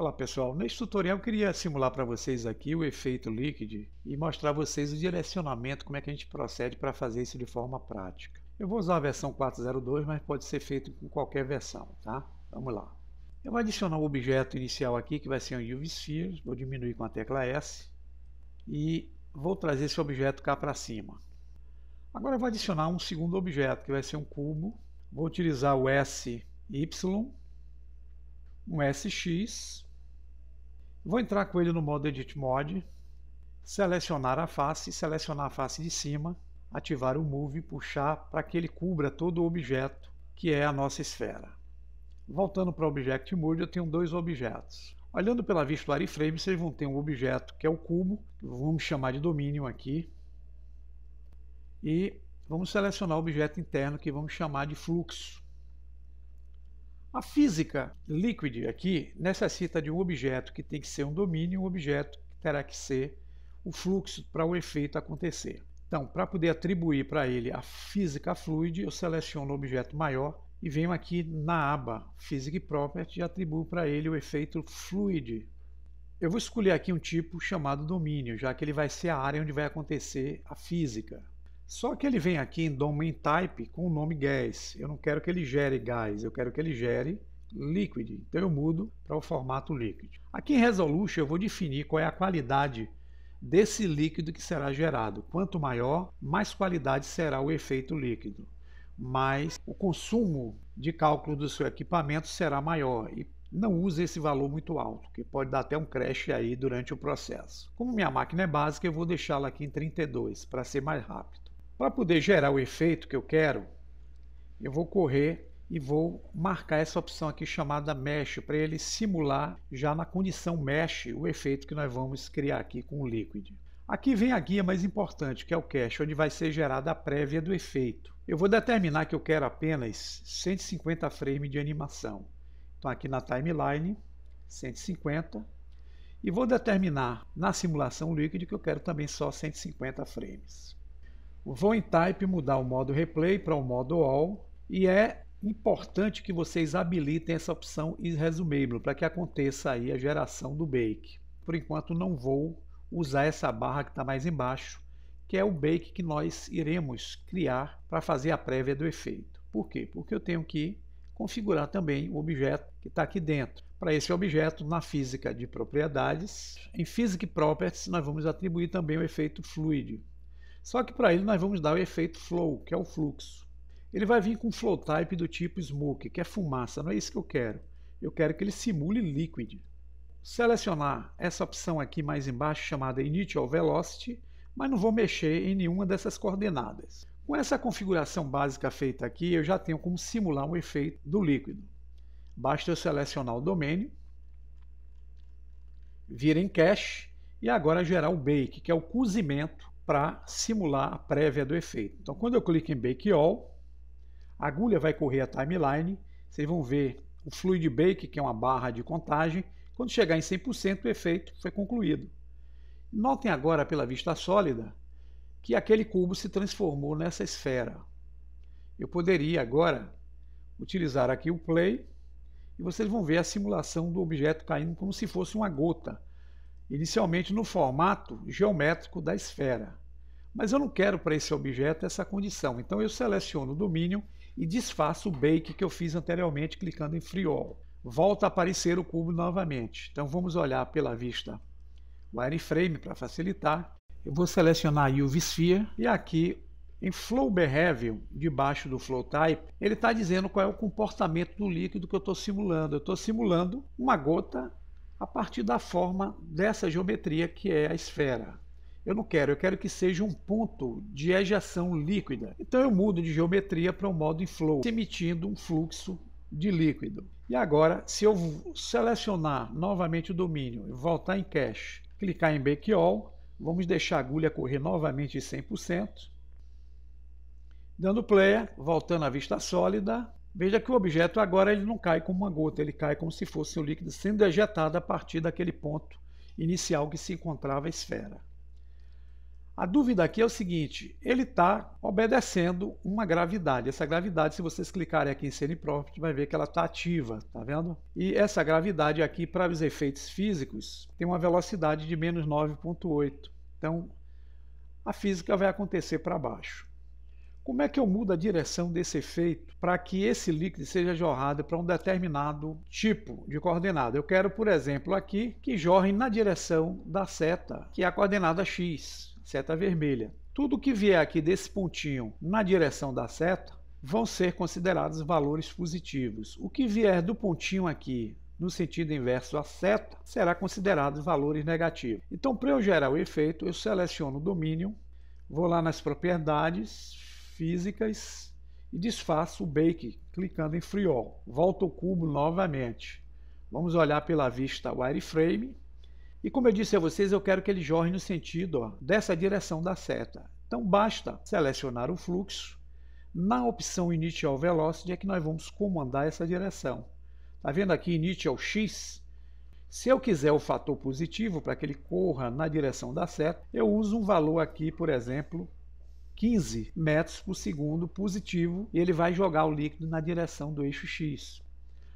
Olá pessoal, neste tutorial eu queria simular para vocês aqui o efeito líquido e mostrar a vocês o direcionamento, como é que a gente procede para fazer isso de forma prática. Eu vou usar a versão 4.02, mas pode ser feito com qualquer versão, tá? Vamos lá. Eu vou adicionar o um objeto inicial aqui, que vai ser um UV Sphere, vou diminuir com a tecla S e vou trazer esse objeto cá para cima. Agora eu vou adicionar um segundo objeto, que vai ser um cubo, vou utilizar o SY, um SX Vou entrar com ele no modo Edit Mode, selecionar a face, selecionar a face de cima, ativar o Move, puxar para que ele cubra todo o objeto que é a nossa esfera. Voltando para o Object Mode, eu tenho dois objetos. Olhando pela vista do Ariframe, vocês vão ter um objeto que é o cubo, vamos chamar de domínio aqui, e vamos selecionar o objeto interno que vamos chamar de fluxo. A física liquid aqui necessita de um objeto que tem que ser um domínio e um objeto que terá que ser o fluxo para o efeito acontecer. Então, para poder atribuir para ele a física fluid, eu seleciono o objeto maior e venho aqui na aba Physics Property e atribuo para ele o efeito fluid. Eu vou escolher aqui um tipo chamado domínio, já que ele vai ser a área onde vai acontecer a física. Só que ele vem aqui em domain type com o nome gas. Eu não quero que ele gere gás, eu quero que ele gere liquid. Então eu mudo para o formato liquid. Aqui em resolution eu vou definir qual é a qualidade desse líquido que será gerado. Quanto maior, mais qualidade será o efeito líquido. Mas o consumo de cálculo do seu equipamento será maior e não use esse valor muito alto, que pode dar até um crash aí durante o processo. Como minha máquina é básica, eu vou deixá-la aqui em 32 para ser mais rápido. Para poder gerar o efeito que eu quero, eu vou correr e vou marcar essa opção aqui chamada Mesh, para ele simular já na condição Mesh o efeito que nós vamos criar aqui com o Liquid. Aqui vem a guia mais importante, que é o cache, onde vai ser gerada a prévia do efeito. Eu vou determinar que eu quero apenas 150 frames de animação. Então aqui na timeline, 150. E vou determinar na simulação Liquid que eu quero também só 150 frames. Vou em Type mudar o modo Replay para o modo All e é importante que vocês habilitem essa opção Irresumível para que aconteça aí a geração do Bake. Por enquanto não vou usar essa barra que está mais embaixo, que é o Bake que nós iremos criar para fazer a prévia do efeito. Por quê? Porque eu tenho que configurar também o objeto que está aqui dentro. Para esse objeto, na física de propriedades, em Physics Properties, nós vamos atribuir também o efeito fluido. Só que para ele nós vamos dar o efeito flow, que é o fluxo. Ele vai vir com flow type do tipo smoke, que é fumaça, não é isso que eu quero. Eu quero que ele simule liquid. Selecionar essa opção aqui mais embaixo chamada Initial Velocity, mas não vou mexer em nenhuma dessas coordenadas. Com essa configuração básica feita aqui, eu já tenho como simular um efeito do líquido. Basta eu selecionar o domínio, vir em cache e agora gerar o bake, que é o cozimento para simular a prévia do efeito. Então, quando eu clico em Bake All, a agulha vai correr a timeline, vocês vão ver o Fluid Bake, que é uma barra de contagem, quando chegar em 100% o efeito foi concluído. Notem agora pela vista sólida que aquele cubo se transformou nessa esfera. Eu poderia agora utilizar aqui o Play e vocês vão ver a simulação do objeto caindo como se fosse uma gota inicialmente no formato geométrico da esfera. Mas eu não quero para esse objeto essa condição, então eu seleciono o domínio e desfaço o bake que eu fiz anteriormente clicando em Free All. Volta a aparecer o cubo novamente, então vamos olhar pela vista wireframe para facilitar. Eu vou selecionar UV Sphere e aqui em Flow Behavior, debaixo do Flow Type, ele está dizendo qual é o comportamento do líquido que eu estou simulando. Eu estou simulando uma gota a partir da forma dessa geometria que é a esfera. Eu não quero, eu quero que seja um ponto de ejeção líquida. Então eu mudo de geometria para um modo em flow, emitindo um fluxo de líquido. E agora, se eu selecionar novamente o domínio, voltar em cache, clicar em Bake All, vamos deixar a agulha correr novamente 100%, dando play, voltando à vista sólida, Veja que o objeto agora ele não cai como uma gota, ele cai como se fosse um líquido sendo ejetado a partir daquele ponto inicial que se encontrava a esfera. A dúvida aqui é o seguinte: ele está obedecendo uma gravidade. Essa gravidade, se vocês clicarem aqui em Semi-Profit, vai ver que ela está ativa, tá vendo? E essa gravidade aqui, para os efeitos físicos, tem uma velocidade de menos 9,8. Então, a física vai acontecer para baixo. Como é que eu mudo a direção desse efeito para que esse líquido seja jorrado para um determinado tipo de coordenada? Eu quero, por exemplo, aqui que jorre na direção da seta, que é a coordenada x, seta vermelha. Tudo que vier aqui desse pontinho na direção da seta vão ser considerados valores positivos. O que vier do pontinho aqui no sentido inverso à seta, será considerado valores negativos. Então, para eu gerar o efeito, eu seleciono o domínio, vou lá nas propriedades, físicas e desfaço o Bake clicando em Free All. Volto ao cubo novamente. Vamos olhar pela vista wireframe. E como eu disse a vocês, eu quero que ele jorre no sentido ó, dessa direção da seta. Então basta selecionar o fluxo. Na opção Initial Velocity é que nós vamos comandar essa direção. Está vendo aqui Initial X? Se eu quiser o fator positivo para que ele corra na direção da seta, eu uso um valor aqui, por exemplo, 15 metros por segundo positivo e ele vai jogar o líquido na direção do eixo X.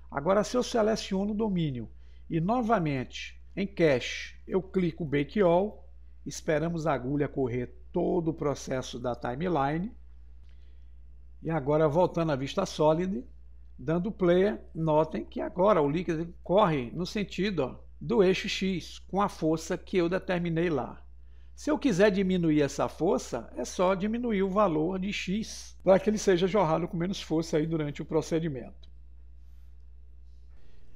Agora, se eu seleciono o domínio e novamente em cache eu clico Bake All, esperamos a agulha correr todo o processo da timeline. E agora, voltando à vista sólida, dando play, notem que agora o líquido corre no sentido ó, do eixo X, com a força que eu determinei lá. Se eu quiser diminuir essa força, é só diminuir o valor de x para que ele seja jorrado com menos força aí durante o procedimento.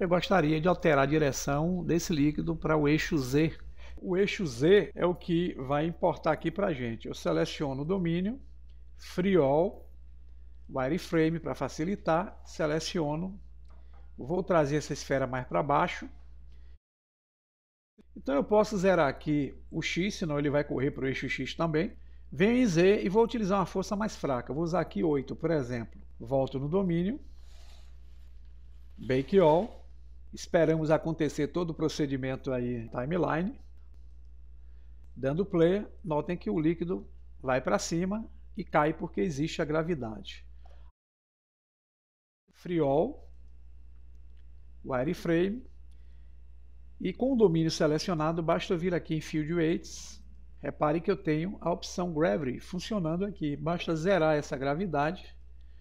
Eu gostaria de alterar a direção desse líquido para o eixo Z. O eixo Z é o que vai importar aqui para a gente. Eu seleciono o domínio, Friol, wireframe para facilitar, seleciono, vou trazer essa esfera mais para baixo, então eu posso zerar aqui o X, senão ele vai correr para o eixo X também. Venho em Z e vou utilizar uma força mais fraca. Vou usar aqui 8, por exemplo. Volto no domínio. Bake all. Esperamos acontecer todo o procedimento aí timeline. Dando play, notem que o líquido vai para cima e cai porque existe a gravidade. Free all. Wireframe. E com o domínio selecionado, basta vir aqui em Field Weights. Repare que eu tenho a opção Gravity funcionando aqui. Basta zerar essa gravidade.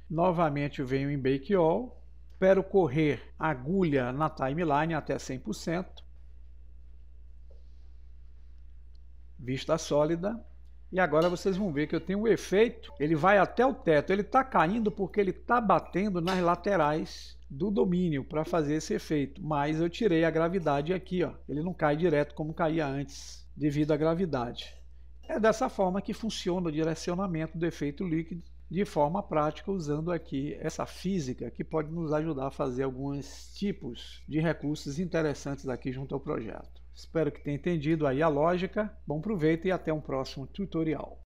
Novamente eu venho em Bake All. Espero correr agulha na timeline até 100%. Vista sólida. E agora vocês vão ver que eu tenho um efeito, ele vai até o teto, ele está caindo porque ele está batendo nas laterais do domínio para fazer esse efeito, mas eu tirei a gravidade aqui, ó. ele não cai direto como caía antes, devido à gravidade. É dessa forma que funciona o direcionamento do efeito líquido de forma prática, usando aqui essa física que pode nos ajudar a fazer alguns tipos de recursos interessantes aqui junto ao projeto. Espero que tenha entendido aí a lógica. Bom proveito e até um próximo tutorial.